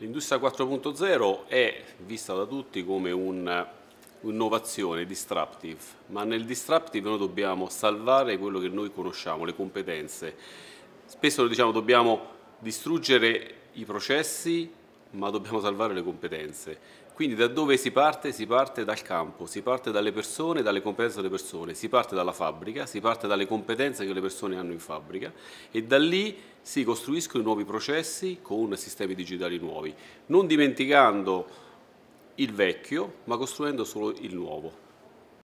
L'industria 4.0 è vista da tutti come un'innovazione disruptive, ma nel disruptive noi dobbiamo salvare quello che noi conosciamo, le competenze. Spesso diciamo dobbiamo distruggere i processi ma dobbiamo salvare le competenze. Quindi da dove si parte? Si parte dal campo, si parte dalle persone, dalle competenze delle persone, si parte dalla fabbrica, si parte dalle competenze che le persone hanno in fabbrica e da lì si costruiscono i nuovi processi con sistemi digitali nuovi, non dimenticando il vecchio ma costruendo solo il nuovo.